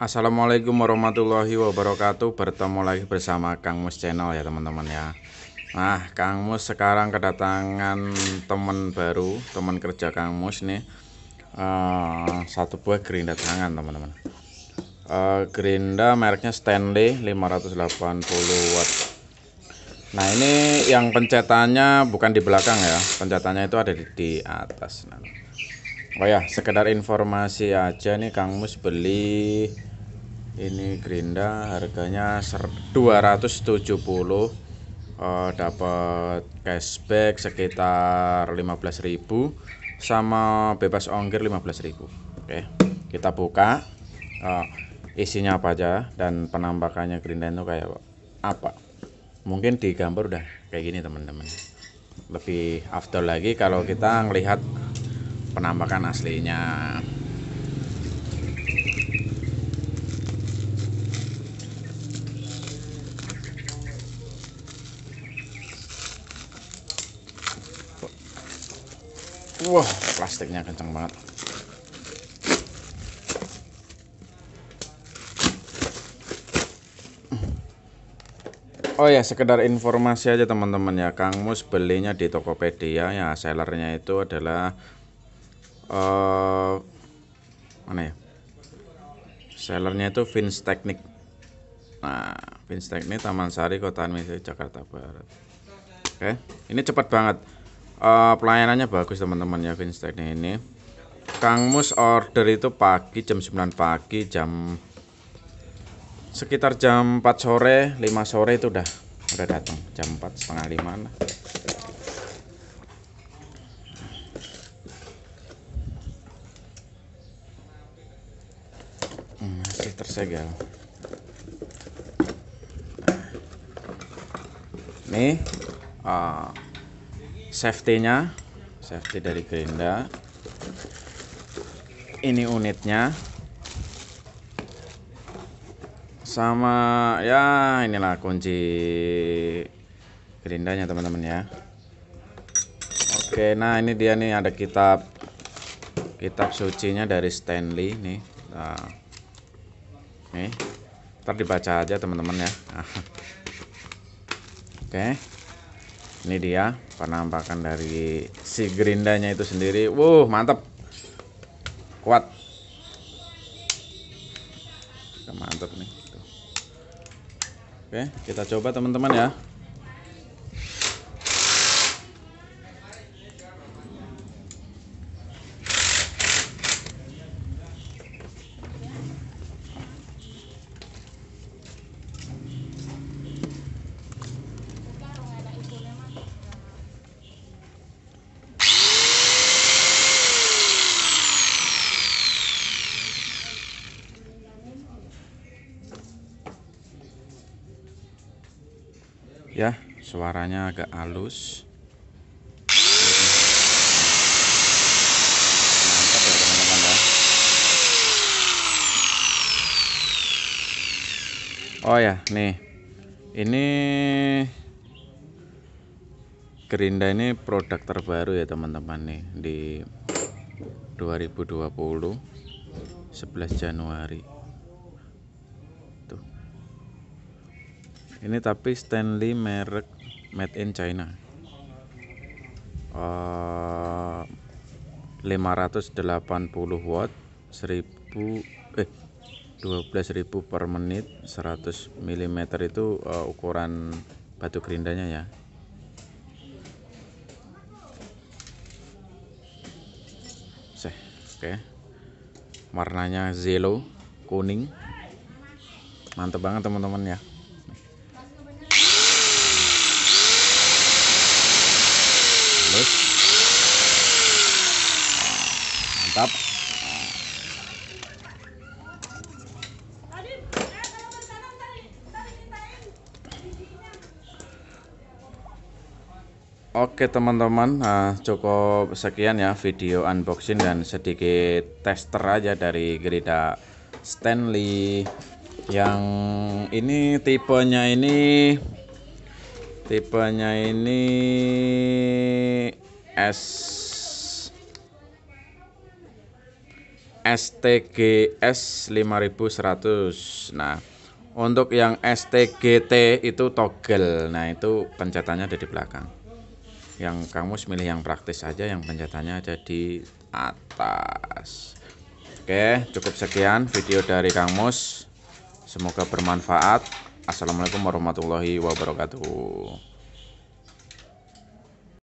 Assalamualaikum warahmatullahi wabarakatuh Bertemu lagi bersama Kang Mus Channel ya teman-teman ya Nah Kang Mus sekarang kedatangan teman baru Teman kerja Kang Mus nih uh, Satu buah gerinda tangan teman-teman uh, Gerinda mereknya Stanley 580 watt Nah ini yang pencetannya bukan di belakang ya Pencetannya itu ada di, di atas nah, Oh ya, sekedar informasi aja nih Kang Mus beli ini gerinda harganya 270 uh, eh, dapat cashback sekitar 15.000 sama bebas ongkir 15.000 oke kita buka uh, isinya apa aja dan penampakannya gerinda itu kayak apa mungkin di gambar udah kayak gini teman-teman lebih after lagi kalau kita melihat penampakan aslinya wah plastiknya kenceng banget Oh ya sekedar informasi aja teman-teman ya Kang Mus belinya di Tokopedia ya sellernya itu adalah uh, mana ya sellernya itu Vince Teknik nah Vince Teknik Taman Sari Kota Administrasi Jakarta Barat oke okay. ini cepat banget uh, pelayanannya bagus teman-teman ya Vinstacknya ini Kang Mus order itu pagi jam 9 pagi jam sekitar jam 4 sore 5 sore itu udah udah datang jam 4 setengah 5 nah. Hmm, masih tersegel nih uh, safety-nya safety dari gerinda ini unitnya sama ya inilah kunci gerindanya teman-teman ya Oke nah ini dia nih ada kitab kitab sucinya dari Stanley nih nah, nih ntar dibaca aja teman-teman ya Oke ini dia penampakan dari si gerindanya itu sendiri wuh mantap kuat mantap nih oke kita coba teman-teman ya ya suaranya agak halus mantap ya teman-teman ya oh ya nih ini gerinda ini produk terbaru ya teman-teman nih di 2020 11 Januari ini tapi Stanley merek made in China eh, uh, 580 watt 1000 eh 12.000 per menit 100 mm itu uh, ukuran batu gerindanya ya Seh, oke okay. warnanya zelo kuning Mantep banget teman-teman ya halus mantap Oke teman-teman nah, cukup sekian ya video unboxing dan sedikit tester aja dari gerida Stanley yang ini tipenya ini tipenya ini S STGS 5100 nah untuk yang STGT itu toggle nah itu pencetannya ada di belakang yang kamu milih yang praktis saja, yang pencetannya ada di atas oke cukup sekian video dari Kang semoga bermanfaat Assalamualaikum warahmatullahi wabarakatuh